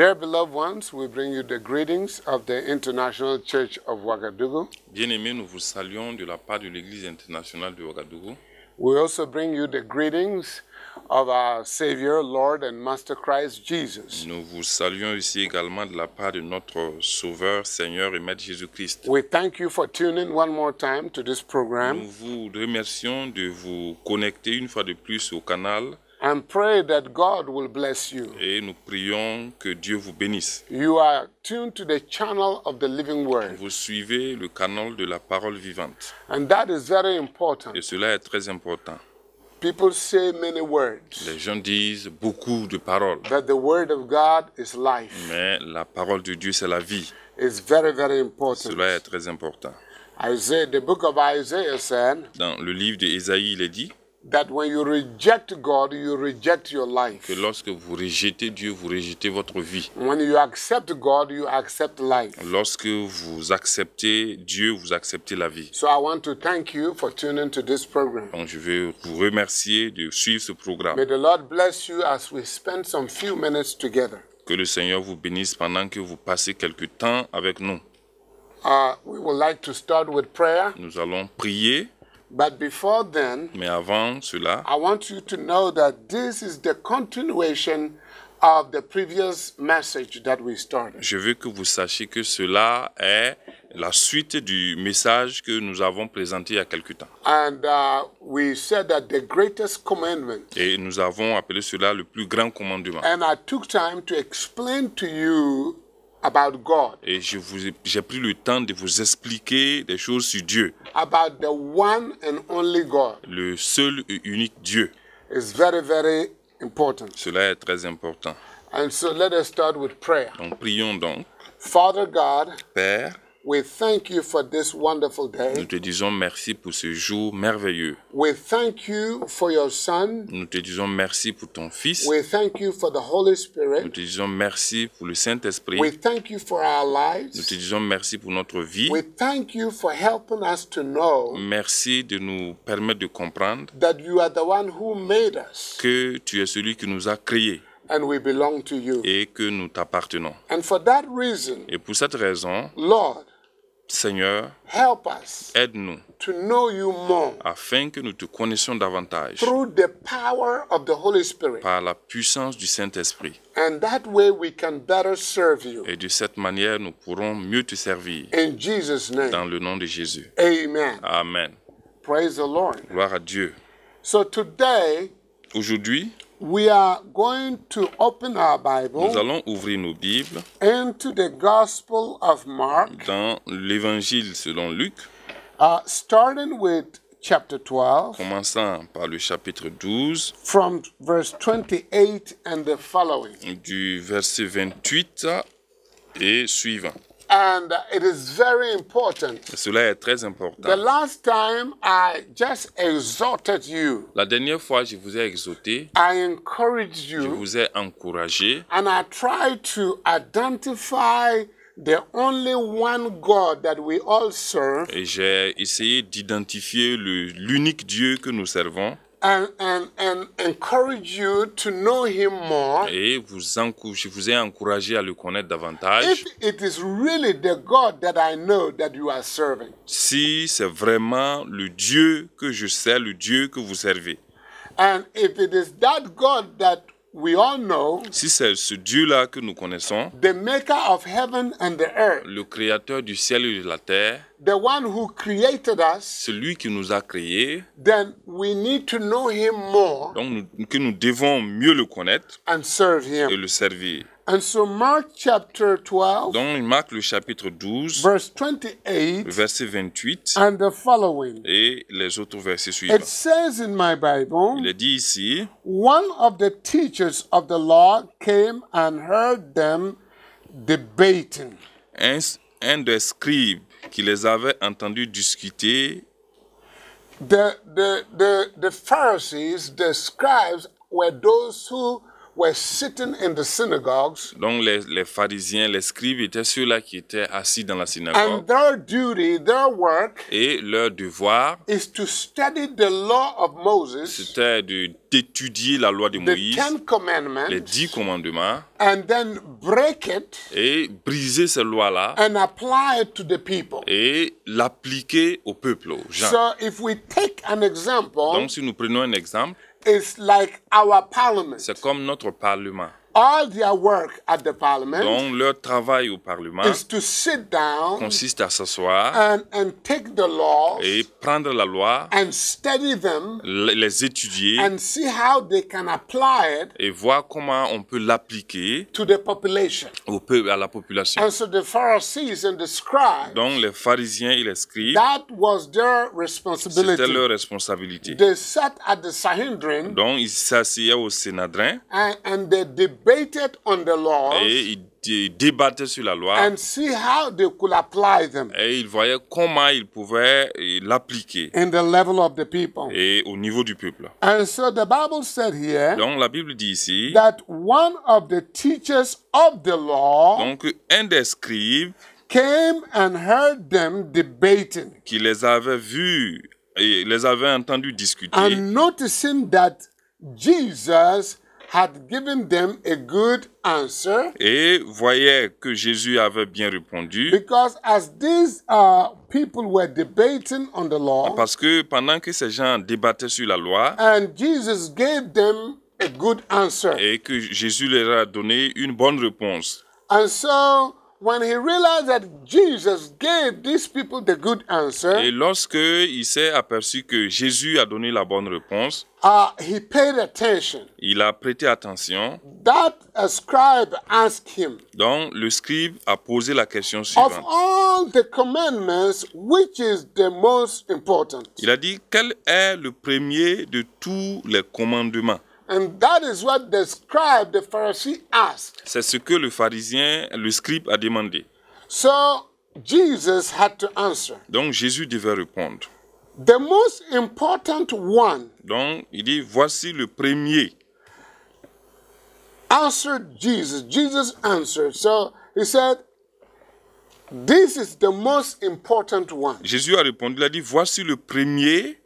Dear beloved ones, we bring you the greetings of the International Church of Ouagadougou. Bien-aimés, nous vous saluons de la part de l'Église internationale de Ouagadougou. We also bring you the greetings of our Savior, Lord and Master Christ Jesus. Nous vous saluons ici également de la part de notre Sauveur, Seigneur et Maître Jésus-Christ. We thank you for tuning one more time to this program. Nous vous remercions de vous connecter une fois de plus au canal bless Et nous prions que Dieu vous bénisse. You Vous suivez le canal de la parole vivante. important. Et cela est très important. Les gens disent beaucoup de paroles. Mais la parole de Dieu c'est la vie. Cela est très important. Dans le livre d'Ésaïe, il est dit que lorsque vous rejetez Dieu, vous rejetez votre vie. When you accept God, you accept life. Lorsque vous acceptez Dieu, vous acceptez la vie. So I want to thank you for tuning to this program. Donc je veux vous remercier de suivre ce programme. Que le Seigneur vous bénisse pendant que vous passez quelques temps avec nous. Uh, we like to start with prayer. Nous allons prier. But before then, Mais avant cela, I want you to know that this is the continuation of the previous message that we started. je veux que vous sachiez que cela est la suite du message que nous avons présenté il y a quelque temps. And uh, we said that the greatest commandment. Et nous avons appelé cela le plus grand commandement. And I took time to explain to you about God. Et je vous j'ai pris le temps de vous expliquer des choses sur Dieu. About the one and only God. Le seul et unique Dieu. It's very very important. Cela est très important. And so let us start with prayer. Donc prions donc. Father God. Père. Nous te disons merci pour ce jour merveilleux. thank Nous te disons merci pour ton Fils. Nous te disons merci pour le Saint-Esprit. Nous te disons merci pour notre vie. Merci de nous permettre de comprendre que tu es celui qui nous a créés. Et que nous t'appartenons. Et pour cette raison, Lord, Seigneur, aide-nous afin que nous te connaissions davantage par la puissance du Saint-Esprit. Et de cette manière, nous pourrons mieux te servir dans le nom de Jésus. Amen. Amen. Gloire à Dieu. Aujourd'hui, We are going Nous allons ouvrir nos Bibles the Gospel of dans l'Évangile selon Luc, uh, with chapter commençant par le chapitre 12, from and du verset 28 et suivant. And important. Cela est très important. La dernière fois, je vous ai exhorté. Je vous ai encouragé. only one Et j'ai essayé d'identifier l'unique Dieu que nous servons. And, and, and encourage you to know him more. Et vous je vous ai encouragé à le connaître davantage. Si c'est vraiment le Dieu que je sais, le Dieu que vous servez. And if it is that God that si c'est ce Dieu-là que nous connaissons, le créateur du ciel et de la terre, the one who celui qui nous a créés, then we need to know him more, donc nous, que nous devons mieux le connaître and serve him. et le servir. And so Mark chapter 12, Donc Marc le chapitre 12, verse 28, verset 28 and the following. et les autres versets suivants. It says in my Bible, Il est dit ici, One of the teachers of the law came and heard them debating. Un, un des scribes qui les avait entendus discuter. The, the, the, the Pharisees, the scribes, were those who donc les, les pharisiens, les scribes étaient ceux-là qui étaient assis dans la synagogue. Et leur devoir is C'était d'étudier la loi de Moïse. les dix commandements. And then break it. Et briser ces lois-là. Et l'appliquer au peuple, aux gens. Donc si nous prenons un exemple. It's like our parliament. C'est comme notre parlement all their work at the parliament Donc leur travail au Parlement is to sit down consiste à s'asseoir and, and take the laws et prendre la loi, and study them, les étudier and see how they can apply it et voir comment on peut l'appliquer to the population. Au peuple, à la population. And so the Pharisees and the scribes, Donc les pharisiens et les scribes, that was their responsibility. c'était leur responsabilité. They sat at the Sanhedrin, Donc ils s'asseyaient au Sénadrin and, and they debated debated on the laws et ils, débattaient sur la loi and see how they could apply them et ils voyaient comment ils pouvaient eh, l'appliquer in the level of the people. et au niveau du peuple. And so the Bible said here Donc la Bible dit ici that one of the teachers of the law donc un des scribes came and heard them debating qui les avait vus et les avait entendus discuter and noticing that Jesus had given them a good answer, et voyaient que Jésus avait bien répondu. Because as these uh, people were debating on the law, parce que pendant que ces gens débattaient sur la loi, and Jesus gave them a good answer, et que Jésus leur a donné une bonne réponse. And so When he realized that Jesus gave these people the good answer, et lorsque il s'est aperçu que Jésus a donné la bonne réponse, uh, he paid attention. il a prêté attention. That a uh, scribe asked him, Donc le scribe a posé la question suivante. Of all the commandments, which is the most important? Il a dit, quel est le premier de tous les commandements c'est ce que le pharisien, le scribe a demandé. So, Jesus had to answer. Donc Jésus devait répondre. The most important one. Donc il dit voici le premier. Answered Jesus. Jesus answered. So he said this is the most important one. Jésus a répondu, il a dit voici le premier.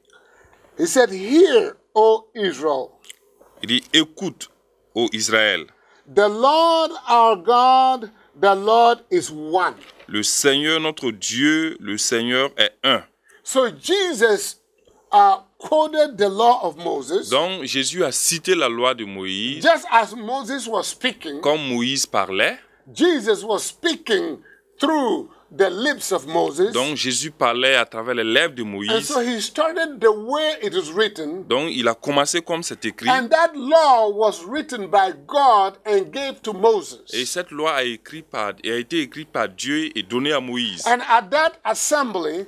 He said here, O Israel. Il dit, écoute, ô Israël. The Lord our God, the Lord is one. Le Seigneur notre Dieu, le Seigneur est un. So Jesus uh, quoted the law of Moses. Donc Jésus a cité la loi de Moïse. Just as Moses was speaking. Comme Moïse parlait. Jesus was speaking through donc Jésus parlait à travers les lèvres de Moïse. Donc il a commencé comme c'est écrit. Et cette loi a, écrit par, a été écrite par Dieu et donnée à Moïse.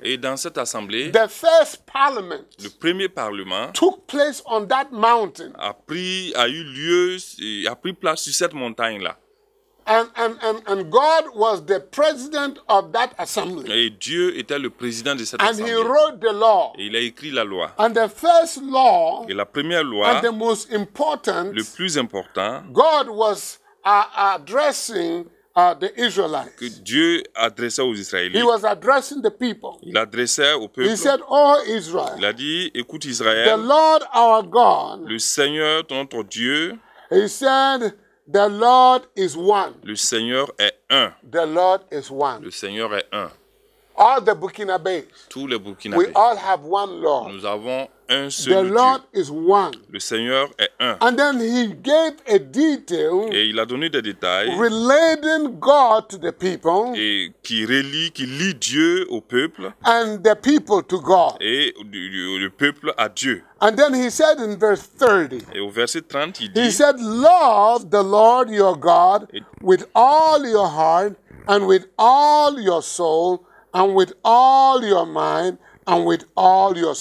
et dans cette assemblée, le premier parlement place on mountain. A, pris, a eu lieu, a pris place sur cette montagne-là. And, and, and, and God was the president of that assembly. Et Dieu était le président de cette and assemblée. He wrote the law. Et il a écrit la loi. And the first law, Et la première loi, and the most important, le plus important, God was uh, addressing uh, the Israelites. que Dieu adressait aux Israélites. He was addressing the people. Il adressait au peuple. He said, oh Israel, il a dit, écoute Israël, the Lord our God, le Seigneur, ton Dieu, he said, is one. Le Seigneur est un. Lord is one. Le Seigneur est un. All the Burkina Base, Tous les Burkinabés. we all have one Lord. Nous avons un seul The seul Lord is one. Le Seigneur est un. And then he gave a detail Et il a donné des détails relating God to the people et qui relie, qui lie Dieu au peuple and the people to God. et le peuple à Dieu. And then he said in verse 30, Et au verset 30, il dit. he said, Love the Lord your God with all your heart and with all your soul your your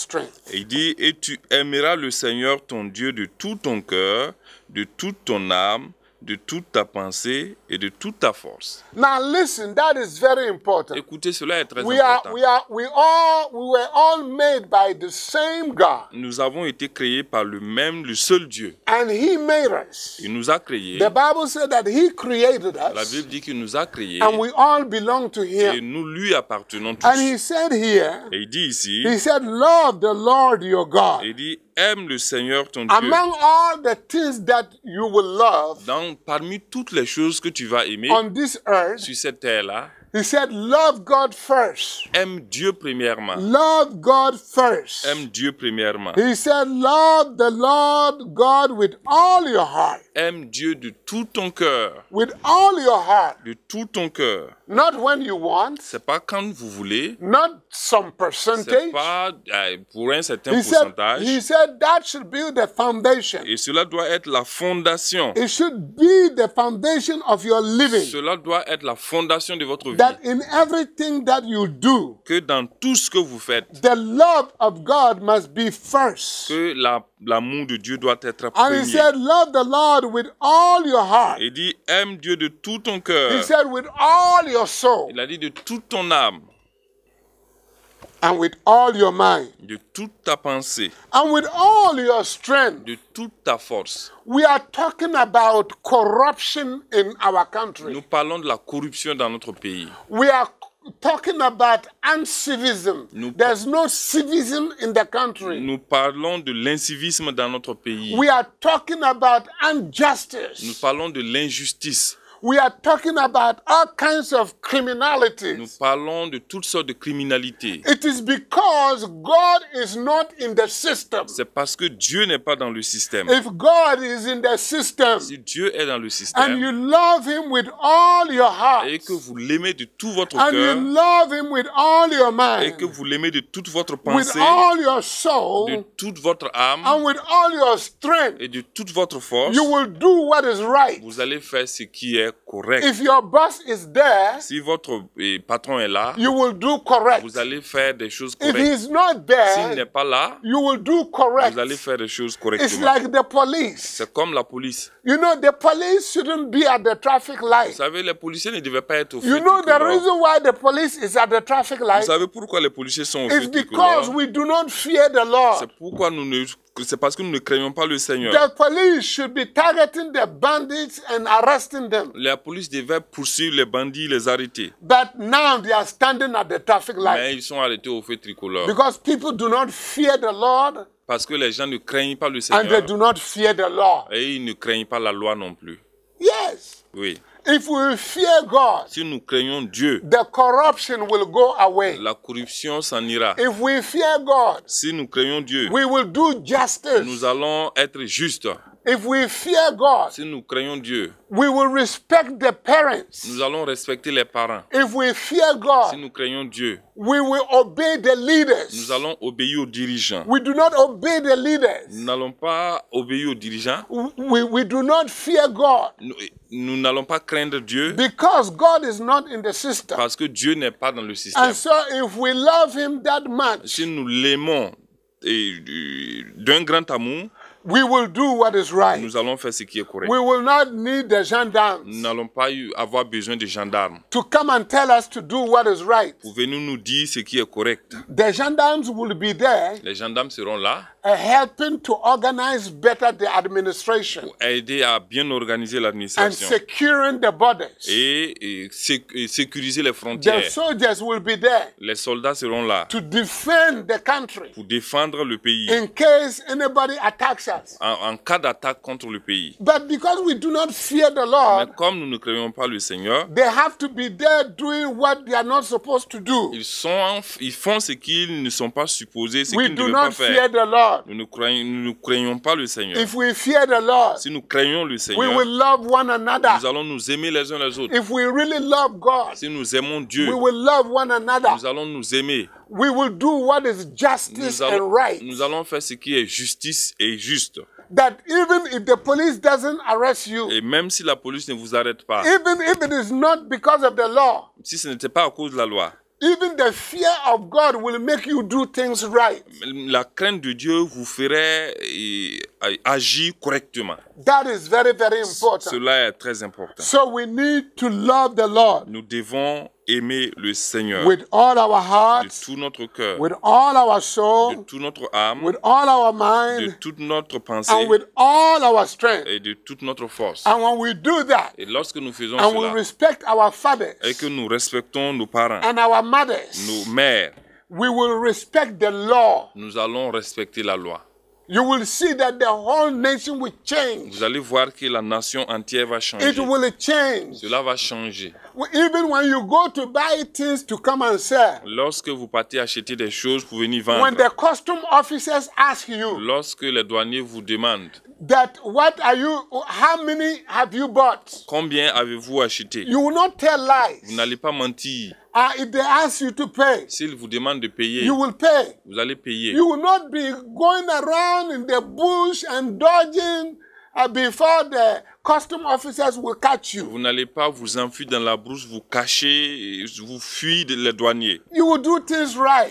Et dit et tu aimeras le Seigneur ton Dieu de tout ton cœur, de toute ton âme, de toute ta pensée et de toute ta force. Now listen, that is very important. Écoutez, cela est très we important. Are, we are, we all, we were all made by the same God. Nous avons été créés par le même, le seul Dieu. And He made us. Il nous a créés. The Bible said that He created us. La Bible dit qu'il nous a créés. And we all belong to Him. Et nous lui appartenons tous. And He said here. Et il dit ici. He said, "Love the Lord your God." Il dit aime le Seigneur ton Among Dieu. Among all the things that you will love. Dans parmi toutes les choses que tu tu vas aimer on this earth, sur cette terre-là. He said, love God first. Aime Dieu premièrement. Love God first. Aime Dieu premièrement. He said, love the Lord God with all your heart. Aime Dieu de tout ton cœur. With all your heart. De tout ton cœur. Not when you want. C'est pas quand vous voulez. Not some percentage. C'est pas euh, pour un certain he pourcentage. Said, he said that should be the foundation. Et cela doit être la fondation. It should be the foundation of your living. Cela doit être la fondation de votre vie. That in everything that you do. Que dans tout ce que vous faites. The love of God must be first. Que la l'amour de Dieu doit être premier. And he said, love the Lord with all your heart. Il dit, aime Dieu de tout ton cœur. He said, with all your soul. Il a dit, de toute ton âme. And with all your mind. De toute ta pensée. And with all your strength. De toute ta force. We are talking about corruption in our country. Nous parlons de la corruption dans notre pays. We are talking about uncivism. Nous, There's no civism in the country. Nous parlons de l'incivisme dans notre pays. We are talking about injustice. Nous parlons de l'injustice. Nous parlons de toutes sortes de criminalités. because is not C'est parce que Dieu n'est pas dans le système. Si Dieu est dans le système. Et que vous l'aimez de tout votre cœur. Et que vous l'aimez de toute votre pensée. De toute votre âme. Et de toute votre force. Vous allez faire ce qui est faire correct. If your boss is there, si votre eh, patron est là, you will do correct. vous allez faire des choses correctes. S'il n'est pas là, you will do correct. vous allez faire des choses correctement. Like C'est comme la police. You know, the police shouldn't be at the traffic light. Vous savez, les policiers ne devaient pas être au feu you know the reason why the police is at the traffic light. Vous savez pourquoi les policiers sont au It's feu because we do not fear the law. C'est pourquoi nous ne c'est parce que nous ne craignons pas le Seigneur. police should be targeting the bandits and arresting them. La police devait poursuivre les bandits, les arrêter. But now they are standing at the traffic light. Mais ils sont arrêtés au feu tricolore. Because people do not fear the Lord. Parce que les gens ne craignent pas le Seigneur. And they do not fear the law. Et ils ne craignent pas la loi non plus. Yes. Oui si nous craignons Dieu, corruption la corruption s'en ira. si nous craignons Dieu, nous allons être justes. If we si nous craignons Dieu, we will respect parents. nous allons respecter les parents. If we si nous craignons Dieu, we will obey leaders. nous allons obéir aux dirigeants. We leaders. Nous n'allons pas obéir aux dirigeants. We, Nous n'allons pas craindre Dieu. Parce que Dieu n'est pas dans le système. And we si nous l'aimons euh, d'un grand amour, We will do what is right. Nous allons faire ce qui est correct. We will not need the gendarmes Nous n'allons pas avoir besoin de gendarmes to come and tell us to do what is right. pour venir nous dire ce qui est correct. The gendarmes will be there Les gendarmes seront là uh, helping to organize better the administration pour aider à bien organiser and l'administration securing the borders. et, et sé- et sécuriser les frontières. The soldiers will be there Les soldats seront là to defend the country pour défendre le pays. in case anybody attacks en, cas d'attaque contre le pays. Mais comme nous ne craignons pas le Seigneur, Ils, ils font ce qu'ils ne sont pas supposés, ce qu'ils ne doivent pas faire. Nous ne craignons, nous ne pas le Seigneur. si nous craignons le Seigneur, nous allons nous aimer les uns les autres. si nous aimons Dieu, nous allons nous aimer. We will do what is justice allons, and right. nous allons faire ce qui est justice et juste. That even if the police doesn't arrest you, et même si la police ne vous arrête pas, even if it is not because of the law, si ce n'était pas à cause de la loi, even the fear of God will make you do things right. La crainte de Dieu vous ferait agit correctement. That is very, very important. Cela est très important. So we need to love the Lord. Nous devons aimer le Seigneur with all our heart, de tout notre cœur, with all our soul, de toute notre âme, with all our mind, de toute notre pensée and with all our strength. et de toute notre force. And when we do that, et lorsque nous faisons and cela we respect our fathers, et que nous respectons nos parents, and our mothers, nos mères, we will respect the law. nous allons respecter la loi. Vous allez voir que la nation entière va changer. Cela va changer even when you go to buy things to come and sell. Lorsque vous partez acheter des choses pour venir vendre. When the custom officers ask you. Lorsque les douaniers vous demandent. That what are you how many have you bought? Combien avez-vous acheté? You will not tell lies. Vous n'allez pas mentir. Uh, if they ask you to pay, s'ils vous demandent de payer, you will pay. Vous allez payer. You will not be going around in the bush and dodging uh, before the vous n'allez pas vous enfuir dans la brousse, vous cacher, vous fuir les douaniers.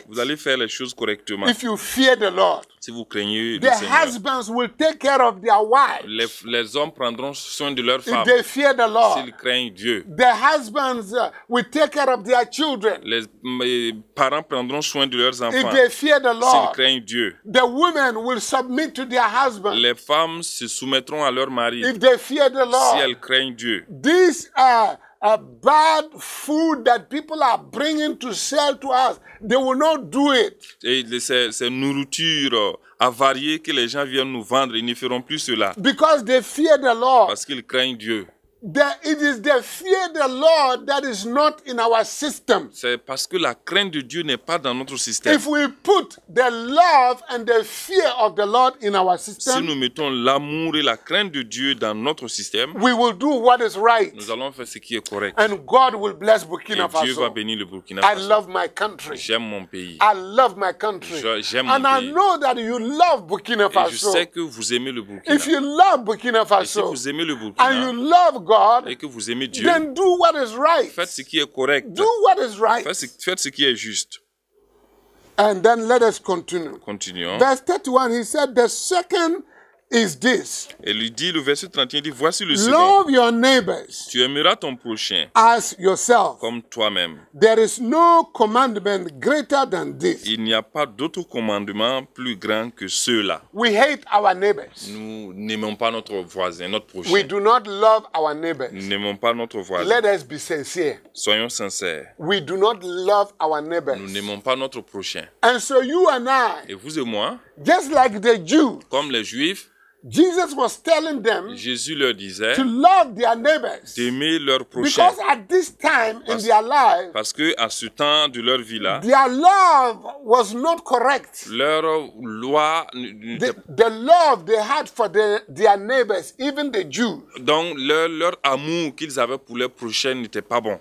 Vous allez faire les choses correctement. If you fear the Lord si vous craignez le Seigneur, husbands will take care of their wives les, les hommes prendront soin de leurs femmes s'ils craignent Dieu. The husbands uh, will take care of their children. Les parents prendront soin de leurs enfants s'ils craignent Dieu. The women will submit to their husbands. Les femmes se soumettront à leur mari si elles craignent Dieu. These are a bad food that people are bringing to sell to us, they will not do it. Et ces, ces nourritures euh, avariées que les gens viennent nous vendre, ils ne feront plus cela. Because they fear the Lord. Parce qu'ils craignent Dieu. There, it is the fear of the Lord that is not in our system. C'est parce que la crainte de Dieu n'est pas dans notre système. If we put the love and the fear of the Lord in our system, si nous mettons l'amour et la crainte de Dieu dans notre système, we will do what is right. Nous allons faire ce qui est correct. And God will bless Burkina et Faso. Dieu va bénir le Burkina Faso. I love my country. J'aime mon pays. I love my country. J'aime mon pays. and I know that you love Burkina Faso. Et je sais que vous aimez le Burkina. If you love Burkina Faso, et si vous aimez le Burkina, and you love God, et que vous aimez Dieu, then do what is right. faites ce qui est correct. Do what is right. Faites, ce, faites ce qui est juste. And then let us continue. Continuons. Verse 31, he said, the second is this. Et lui dit, le verset 31 dit, voici le second. Love your neighbors. Tu aimeras ton prochain. As yourself. Comme toi-même. There is no commandment greater than this. Il n'y a pas d'autre commandement plus grand que cela. We hate our neighbors. Nous n'aimons pas notre voisin, notre prochain. We do not love our neighbors. Nous n'aimons pas notre voisin. Let us be sincere. Soyons sincères. We do not love our neighbors. Nous n'aimons pas notre prochain. And so you and I. Et vous et moi. Just like the Jews. Comme les Juifs. Jésus leur disait d'aimer leurs prochains. parce, qu'à ce temps de leur vie là, correct. Leur loi Donc leur amour qu'ils avaient pour leurs prochains n'était pas bon.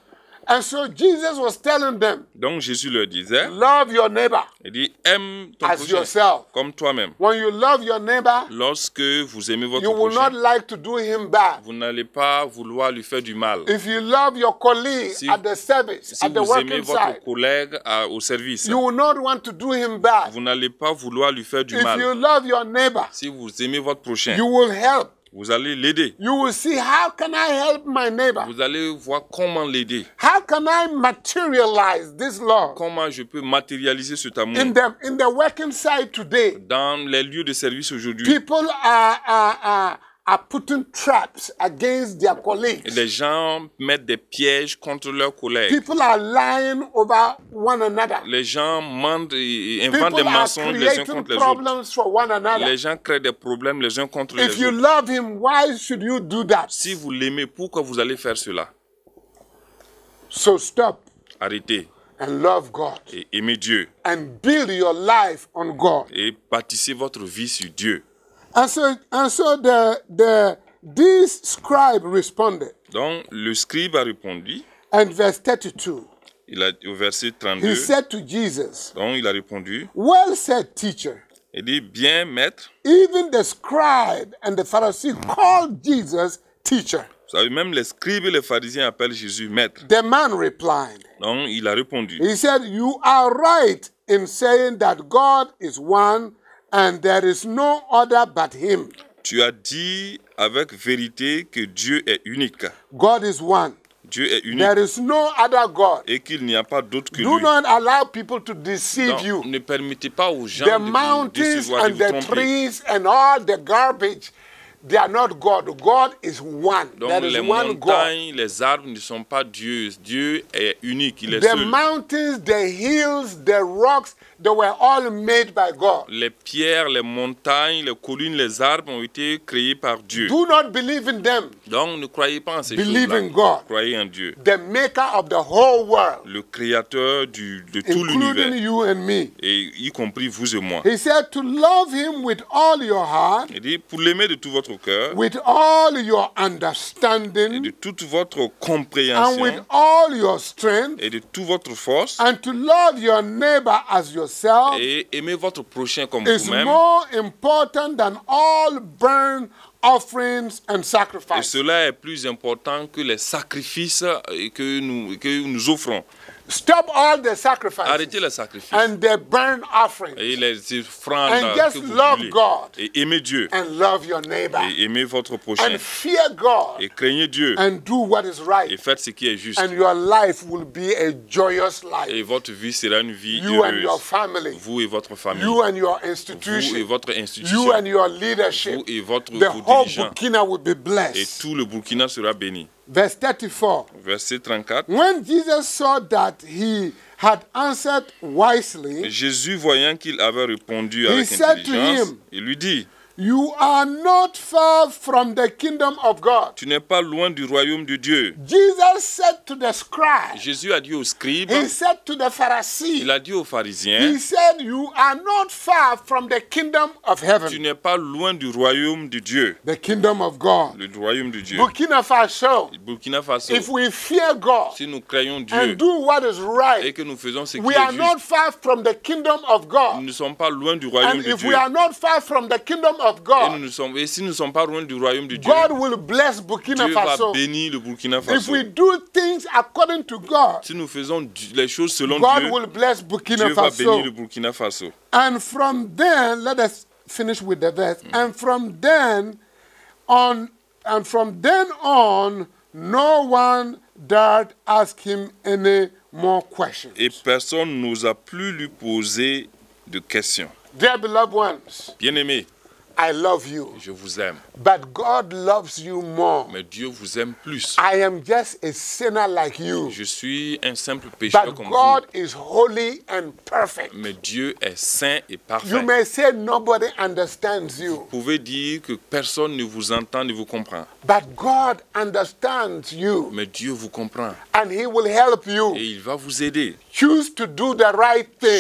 And so Jesus was telling them, Donc Jésus leur disait, love your neighbor. Il dit, aime ton as yourself. comme toi-même. When you love your neighbor, lorsque vous aimez votre you will prochain, not like to do him bad. vous n'allez pas vouloir lui faire du mal. If you love your colleague si, at the service, si at the vous aimez votre collègue à, au service, you will not want to do him bad. vous n'allez pas vouloir lui faire du If mal. You love your neighbor, si vous aimez votre prochain, you will help. Vous allez l'aider. You will see how can I help my neighbor? Vous allez voir comment l'aider. How can I materialize this love? Comment je peux matérialiser cet amour? In the in the working side today. Dans les lieux de service aujourd'hui. People are, are, are are putting traps against their colleagues. Les gens mettent des pièges contre leurs collègues. People are lying over one another. Les gens mentent et inventent des mensonges les uns contre les autres. For one another. Les gens créent des problèmes les uns contre If les you autres. Love him, why should you do that? Si vous l'aimez, pourquoi vous allez faire cela? So stop. Arrêtez. And love God. Et aimez Dieu. And build your life on God. Et bâtissez votre vie sur Dieu. And so, and so the, the, this scribe responded. Donc le scribe a répondu. And verse 32. Il a, au verset 32. He said to Jesus. Donc il a répondu. Well said, teacher. Il dit bien maître. Even the scribe and the Pharisee called Jesus teacher. Vous savez, même les scribes et les pharisiens appellent Jésus maître. The man replied. Donc il a répondu. He said, you are right in saying that God is one and there is no other but him. Tu as dit avec vérité que Dieu est unique. God is one. Dieu est unique. There is no other God. Et qu'il n'y a pas d'autre que Do lui. Do not allow people to deceive non, you. Ne permettez pas aux gens the de, mountains and the trees and all the garbage They are not God. God is one. Donc There les is one montagnes, God. les arbres ne sont pas Dieu. Dieu est unique, il est the seul. mountains, the hills, the rocks, they were all made by God. Les pierres, les montagnes, les collines, les arbres ont été créés par Dieu. Do not believe in them. Donc ne croyez pas en ces believe choses-là. in God. Croyez en Dieu. The maker of the whole world. Le créateur du, de tout l'univers. Including you and me. Et y compris vous et moi. He said to love him with all your heart. Il dit pour l'aimer de tout votre votre cœur with all your understanding, et de toute votre compréhension and with all your strength, et de toute votre force and to love your neighbor as yourself, et aimer votre prochain comme vous-même is more important than all burn offerings and sacrifices. Et cela est plus important que les sacrifices que nous, que nous offrons. Stop all the sacrifices Arrêtez les sacrifices and the burnt offerings. et les offrandes and just que vous love God et aimez Dieu and love your neighbor. et aimez votre prochain and fear God et craignez Dieu and do what is right. et faites ce qui est juste and your life will be a joyous life. et votre vie sera une vie you heureuse and your family. vous et votre famille you and your institution. vous et votre institution you and your leadership. vous et votre the whole dirigeant. Burkina will be blessed. et tout le Burkina sera béni Verse 34. Verset 34. When Jesus saw that he had answered wisely, Jésus voyant qu'il avait répondu avec intelligence, him, il lui dit You are not far from the kingdom of God. Tu n'es pas loin du royaume de Dieu. Jesus said to the scribe, Jésus a dit aux scribes. He said to the Pharisees, il a dit aux pharisiens. He said, you are not far from the kingdom of heaven. Tu n'es pas loin du royaume de Dieu. The kingdom of God. Le royaume de Dieu. Burkina Faso. Burkina Faso. If we fear God, si nous craignons Dieu. And do what is right, et que nous faisons ce qui est juste, we are Not far from the kingdom of God. Nous ne sommes pas loin du royaume and de if Dieu. We are not far from the kingdom of of God, et, nous sommes, et si nous ne sommes pas loin du royaume de Dieu, God will bless Burkina Dieu Faso. va bénir le Burkina Faso. If we do things according to God, si nous faisons les choses selon God Dieu, will bless Burkina Dieu Faso. va bénir le Burkina Faso. And from then, let us finish with the verse. Mm. And from then on, and from then on, no one dared ask him any more questions. Et personne n'osa plus lui poser de questions. Dear beloved ones, bien aimés, I love you. Je vous aime. God you Mais Dieu vous aime plus. I am Je suis un simple pécheur comme vous. Mais Dieu est saint et parfait. Vous pouvez dire que personne ne vous entend, ne vous comprend. you. Mais Dieu vous comprend. help you. Et il va vous aider. do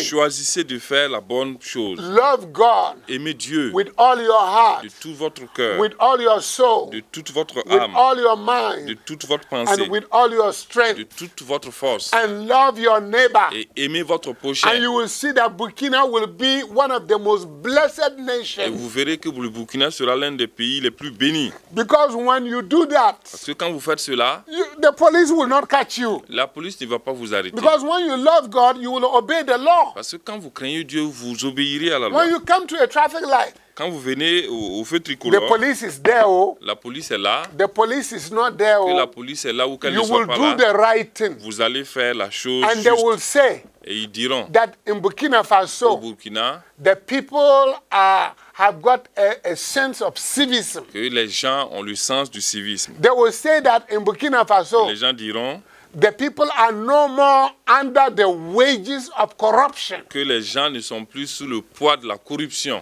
Choisissez de faire la bonne chose. Love God. Aimez Dieu. De tout votre cœur with all your soul, de toute votre âme, with all your mind, de toute votre pensée, and with all your strength, de toute votre force, and love your neighbor, et aimez votre prochain. And you will see that Burkina will be one of the most blessed nations. Et vous verrez que le Burkina sera l'un des pays les plus bénis. Because when you do that, parce que quand vous faites cela, you, the police will not catch you. La police ne va pas vous arrêter. Because when you love God, you will obey the law. Parce que quand vous craignez Dieu, vous obéirez à la loi. When you come to a traffic light, quand vous venez au, au feu tricolore, the police is there, oh. la police est là. The police is not there, oh. que la police est là ou qu'elle ne soit pas do là, the right thing. vous allez faire la chose And juste. They will say Et ils diront that in Burkina Faso, au Burkina, the people are, have got a, a sense of civism. que les gens ont le sens du civisme. They will say that in Burkina Faso, les gens diront The people are no more under the wages of corruption. Que les gens ne sont plus sous le poids de la corruption.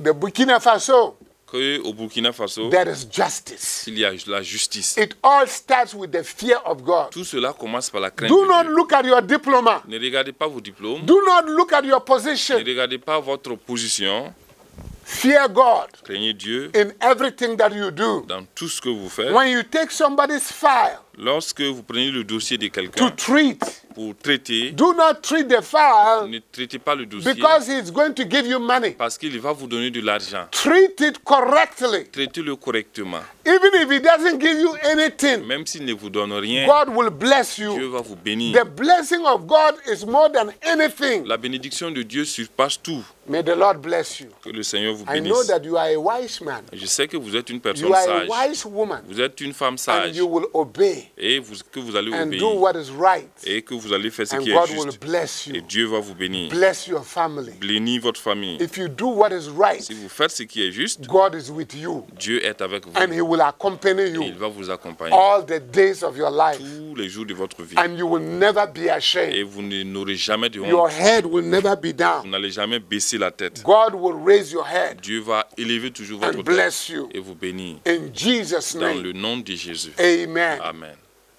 The Burkina Faso. Que au Burkina Faso, there is justice. Il y a la justice. It all starts with the fear of God. Tout cela commence par la crainte. Do de not Dieu. look at your diploma. Ne regardez pas vos diplômes. Do not look at your position. Ne regardez pas votre position. Fear God. Craignez Dieu. In everything that you do. Dans tout ce que vous faites. When you take somebody's file. Lorsque vous prenez le dossier de quelqu'un pour traiter, ne traitez pas le dossier parce qu'il va vous donner de l'argent. Traitez-le correctement. Even if Même s'il ne vous donne rien, Dieu va vous bénir. La bénédiction de Dieu surpasse tout. Que le Seigneur vous bénisse. Je sais que vous êtes une personne sage. Vous êtes une femme sage. And you will obey et que vous allez and obéir et que vous allez faire ce qui est juste. Et Dieu va vous bénir. Bless Bénis votre famille. si vous faites ce qui est juste, Dieu est avec vous. et il va vous accompagner tous les jours de votre vie. Et vous n'aurez jamais de honte. Your head will never Vous n'allez jamais baisser la tête. Dieu va élever toujours votre tête et vous bénir. Dans le nom de Jésus. Amen.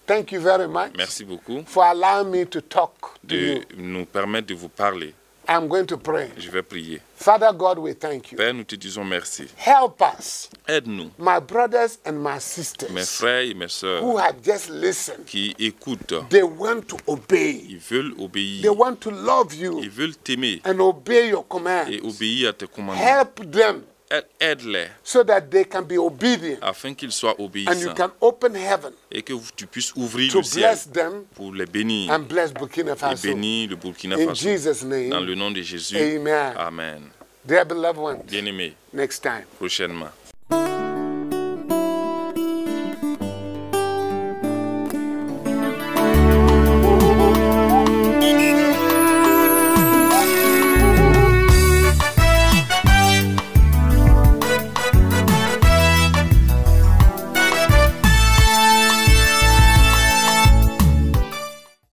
Thank you very much Merci beaucoup for allowing me to talk to de you. nous permettre de vous parler. I'm going to pray. Je vais prier. Father God, we thank you. Père, nous te disons merci. Help us. Aide-nous. My brothers and my sisters. Mes frères et mes sœurs. Who have just listened. Qui écoutent. They want to obey. Ils veulent obéir. They want to love you. Ils veulent t'aimer. And obey your commands. Et obéir à tes commandements. Help them aide-les. So that they can be obedient. Afin qu'ils soient obéissants. And you can open heaven et que tu puisses ouvrir to le ciel bless them pour les bénir. And bless Burkina Faso. Et bénir le Burkina Faso. In Jesus name. Dans le nom de Jésus. Amen. Amen. Dear beloved ones, Bien aimés. Next time. Prochainement.